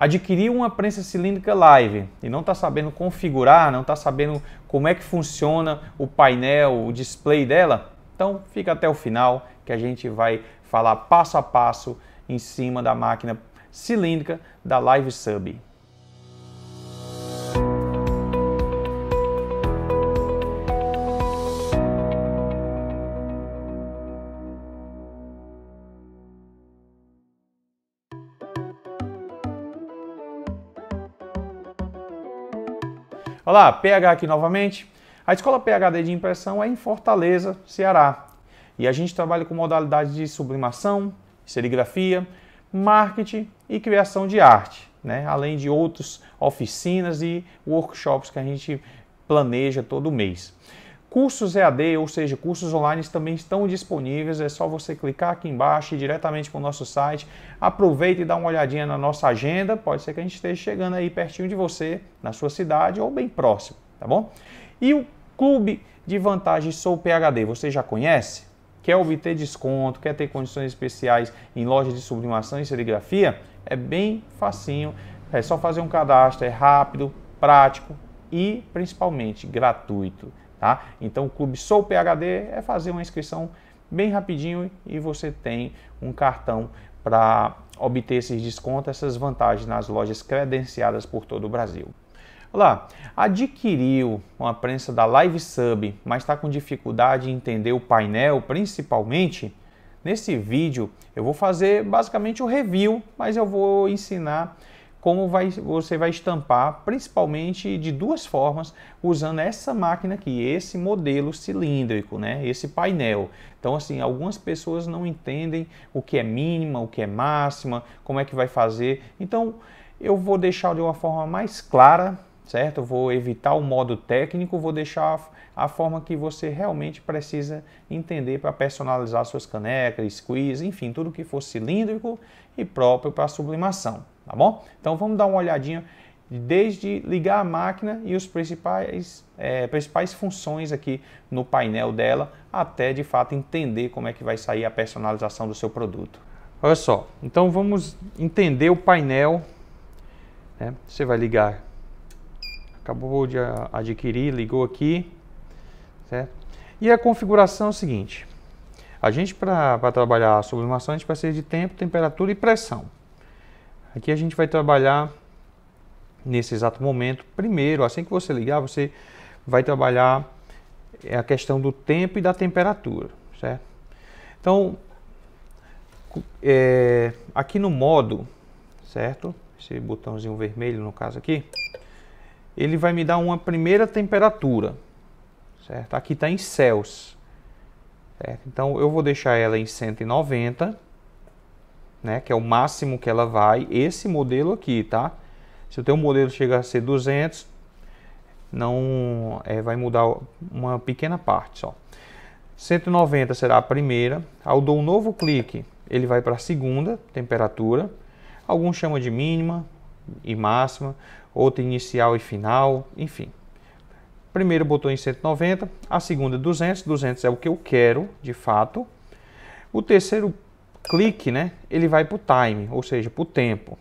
adquiriu uma prensa cilíndrica live e não está sabendo configurar, não está sabendo como é que funciona o painel, o display dela, então fica até o final que a gente vai falar passo a passo em cima da máquina cilíndrica da Live Sub. Olá, PH aqui novamente. A escola PHD de impressão é em Fortaleza, Ceará. E a gente trabalha com modalidades de sublimação, serigrafia, marketing e criação de arte, né? além de outras oficinas e workshops que a gente planeja todo mês. Cursos EAD, ou seja, cursos online, também estão disponíveis. É só você clicar aqui embaixo e diretamente para o nosso site. Aproveita e dá uma olhadinha na nossa agenda. Pode ser que a gente esteja chegando aí pertinho de você, na sua cidade ou bem próximo, tá bom? E o Clube de Vantagens Sou PHD, você já conhece? Quer obter desconto, quer ter condições especiais em lojas de sublimação e serigrafia? É bem facinho. É só fazer um cadastro, é rápido, prático e principalmente gratuito. Tá? Então, o Clube Sou PHD é fazer uma inscrição bem rapidinho e você tem um cartão para obter esses descontos, essas vantagens nas lojas credenciadas por todo o Brasil. Olá, adquiriu uma prensa da Live Sub, mas está com dificuldade em entender o painel, principalmente? Nesse vídeo eu vou fazer basicamente o review, mas eu vou ensinar como vai, você vai estampar, principalmente de duas formas, usando essa máquina aqui, esse modelo cilíndrico, né? esse painel. Então, assim, algumas pessoas não entendem o que é mínima, o que é máxima, como é que vai fazer. Então, eu vou deixar de uma forma mais clara, certo? Vou evitar o modo técnico, vou deixar a forma que você realmente precisa entender para personalizar suas canecas, squeeze, enfim, tudo que for cilíndrico e próprio para sublimação tá bom? Então vamos dar uma olhadinha desde ligar a máquina e os principais, é, principais funções aqui no painel dela, até de fato entender como é que vai sair a personalização do seu produto. Olha só, então vamos entender o painel. Né? Você vai ligar, acabou de adquirir, ligou aqui, certo? E a configuração é o seguinte, a gente para trabalhar a sublimação a gente precisa de tempo, temperatura e pressão. Aqui a gente vai trabalhar nesse exato momento. Primeiro, assim que você ligar, você vai trabalhar é, a questão do tempo e da temperatura, certo? Então, é, aqui no modo, certo? Esse botãozinho vermelho, no caso aqui, ele vai me dar uma primeira temperatura, certo? Aqui está em Celsius, certo? Então, eu vou deixar ela em 190 né, que é o máximo que ela vai, esse modelo aqui, tá? Se o teu modelo chegar a ser 200, não é, vai mudar uma pequena parte só. 190 será a primeira. Ao dou um novo clique, ele vai para a segunda temperatura. Alguns chama de mínima e máxima, outro inicial e final, enfim. Primeiro botou em 190, a segunda 200, 200 é o que eu quero, de fato. O terceiro clique, né, ele vai para o time, ou seja, para o tempo.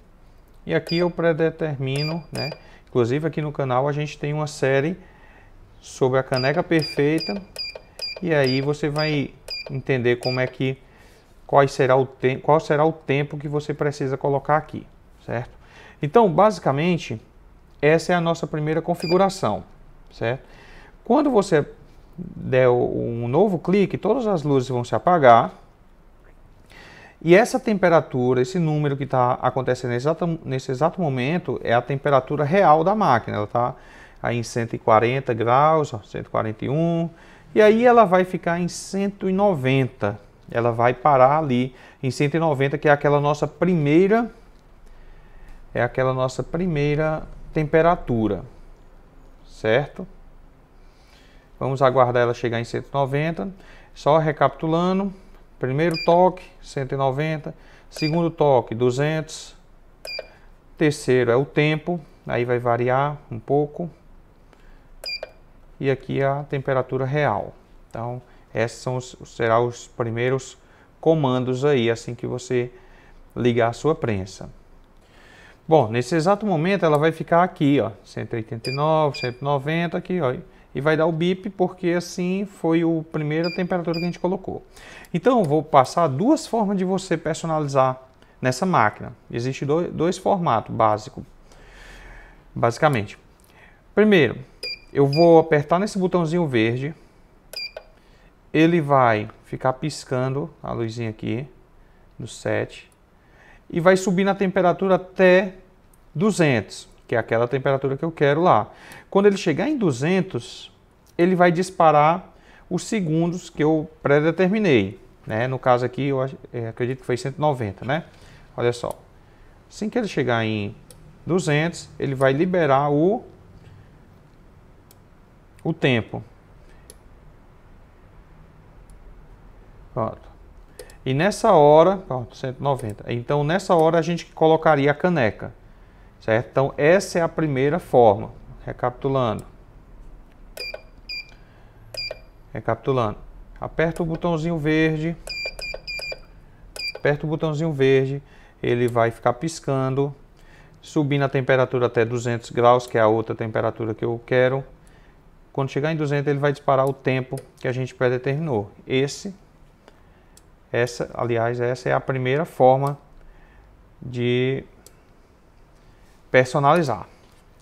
E aqui eu predetermino, né, inclusive aqui no canal a gente tem uma série sobre a caneca perfeita e aí você vai entender como é que qual será o tempo, qual será o tempo que você precisa colocar aqui, certo? Então, basicamente, essa é a nossa primeira configuração, certo? Quando você der um novo clique, todas as luzes vão se apagar e essa temperatura, esse número que está acontecendo nesse exato, nesse exato momento, é a temperatura real da máquina. Ela está aí em 140 graus, 141, e aí ela vai ficar em 190. Ela vai parar ali em 190, que é aquela nossa primeira é aquela nossa primeira temperatura, certo? Vamos aguardar ela chegar em 190. Só recapitulando, Primeiro toque, 190. Segundo toque, 200. Terceiro é o tempo, aí vai variar um pouco. E aqui é a temperatura real. Então, esses são os, serão os primeiros comandos aí, assim que você ligar a sua prensa. Bom, nesse exato momento ela vai ficar aqui, ó, 189, 190 aqui, ó, e vai dar o bip porque assim foi o primeira temperatura que a gente colocou. Então vou passar duas formas de você personalizar nessa máquina. Existe dois, dois formatos básico, basicamente. Primeiro, eu vou apertar nesse botãozinho verde, ele vai ficar piscando a luzinha aqui do 7 e vai subir na temperatura até 200 que é aquela temperatura que eu quero lá. Quando ele chegar em 200, ele vai disparar os segundos que eu predeterminei. Né? No caso aqui, eu é, acredito que foi 190, né? Olha só. Assim que ele chegar em 200, ele vai liberar o, o tempo. Pronto. E nessa hora, pronto, 190. Então, nessa hora a gente colocaria a caneca. Certo? Então, essa é a primeira forma. Recapitulando. Recapitulando. Aperta o botãozinho verde. Aperta o botãozinho verde. Ele vai ficar piscando. Subindo a temperatura até 200 graus, que é a outra temperatura que eu quero. Quando chegar em 200, ele vai disparar o tempo que a gente pré-determinou. Esse, essa, aliás, essa é a primeira forma de personalizar.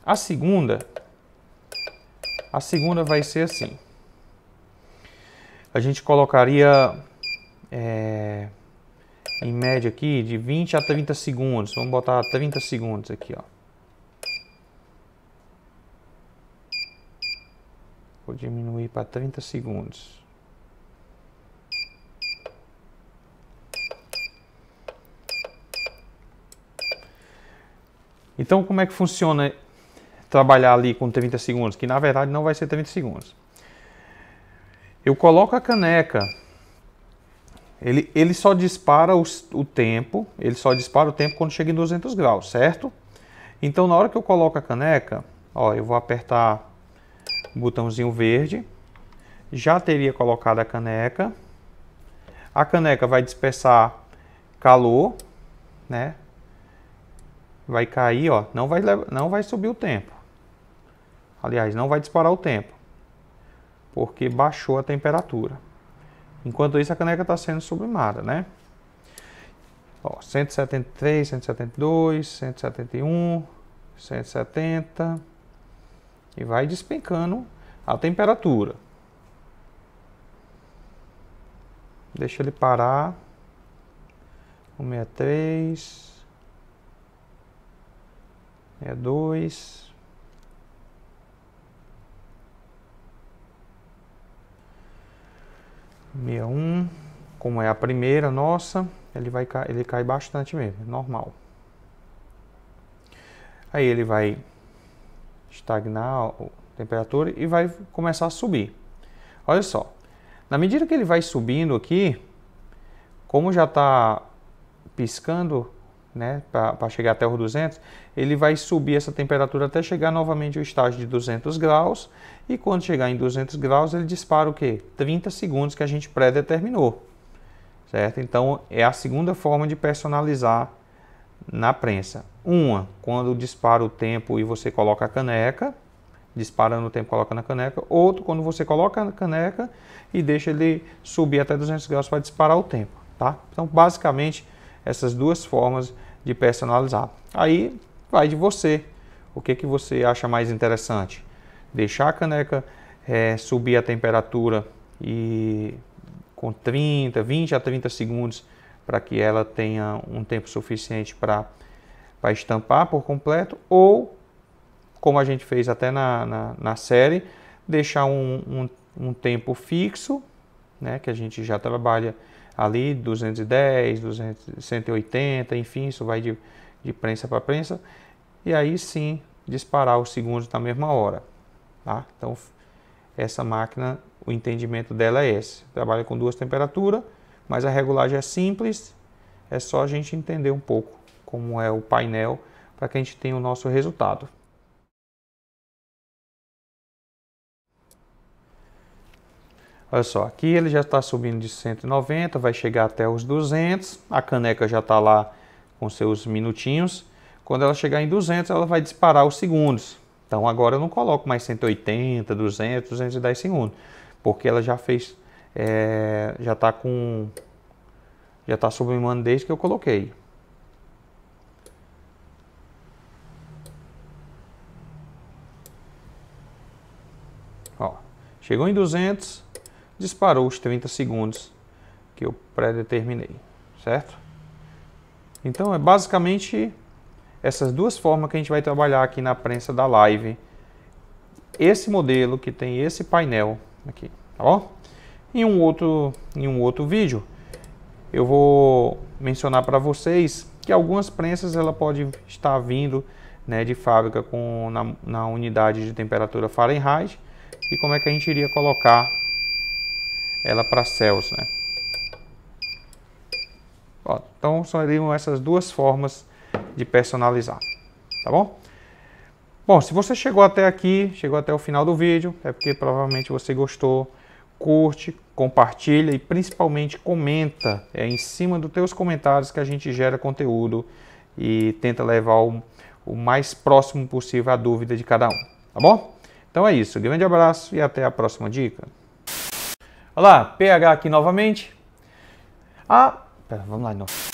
A segunda, a segunda vai ser assim. A gente colocaria é, em média aqui de 20 a 30 segundos. Vamos botar 30 segundos aqui, ó. Vou diminuir para 30 segundos. Então, como é que funciona trabalhar ali com 30 segundos? Que na verdade não vai ser 30 segundos. Eu coloco a caneca. Ele, ele só dispara os, o tempo, ele só dispara o tempo quando chega em 200 graus, certo? Então, na hora que eu coloco a caneca, ó, eu vou apertar o botãozinho verde, já teria colocado a caneca. A caneca vai dispersar calor, né? vai cair, ó, não vai, não vai subir o tempo. Aliás, não vai disparar o tempo, porque baixou a temperatura. Enquanto isso, a caneca está sendo sublimada, né? Ó, 173, 172, 171, 170 e vai despencando a temperatura. Deixa ele parar. 163, 62. É Meia um, como é a primeira nossa, ele vai ele cai bastante mesmo, é normal. Aí ele vai estagnar a temperatura e vai começar a subir. Olha só, na medida que ele vai subindo aqui, como já está piscando, né, para chegar até os 200, ele vai subir essa temperatura até chegar novamente ao estágio de 200 graus e quando chegar em 200 graus ele dispara o que? 30 segundos que a gente pré-determinou, certo? Então é a segunda forma de personalizar na prensa. Uma, quando dispara o tempo e você coloca a caneca, disparando o tempo coloca na caneca. Outro, quando você coloca a caneca e deixa ele subir até 200 graus para disparar o tempo, tá? Então basicamente essas duas formas de personalizar. Aí vai de você. O que, que você acha mais interessante? Deixar a caneca é, subir a temperatura e com 30, 20 a 30 segundos para que ela tenha um tempo suficiente para estampar por completo, ou como a gente fez até na, na, na série, deixar um, um, um, tempo fixo, né, que a gente já trabalha ali 210, 200, 180, enfim, isso vai de, de prensa para prensa, e aí sim disparar os segundos na mesma hora. Tá? Então, essa máquina, o entendimento dela é esse: trabalha com duas temperaturas, mas a regulagem é simples, é só a gente entender um pouco como é o painel para que a gente tenha o nosso resultado. Olha só, aqui ele já está subindo de 190, vai chegar até os 200. A caneca já está lá com seus minutinhos. Quando ela chegar em 200, ela vai disparar os segundos. Então agora eu não coloco mais 180, 200, 210 segundos, porque ela já fez, é, já está com, já está sublimando desde que eu coloquei. Ó, chegou em 200, disparou os 30 segundos que eu predeterminei, certo? Então é basicamente essas duas formas que a gente vai trabalhar aqui na prensa da live. Esse modelo que tem esse painel aqui, tá bom? Em um outro, em um outro vídeo eu vou mencionar para vocês que algumas prensas ela pode estar vindo né, de fábrica com, na, na unidade de temperatura Fahrenheit e como é que a gente iria colocar ela para cells, né? então seriam essas duas formas de personalizar, tá bom? Bom, se você chegou até aqui, chegou até o final do vídeo, é porque provavelmente você gostou, curte, compartilha e principalmente comenta. É em cima dos teus comentários que a gente gera conteúdo e tenta levar o, o mais próximo possível à dúvida de cada um, tá bom? Então é isso, grande abraço e até a próxima dica. Olha lá, PH aqui novamente. Ah, pera, vamos lá de novo.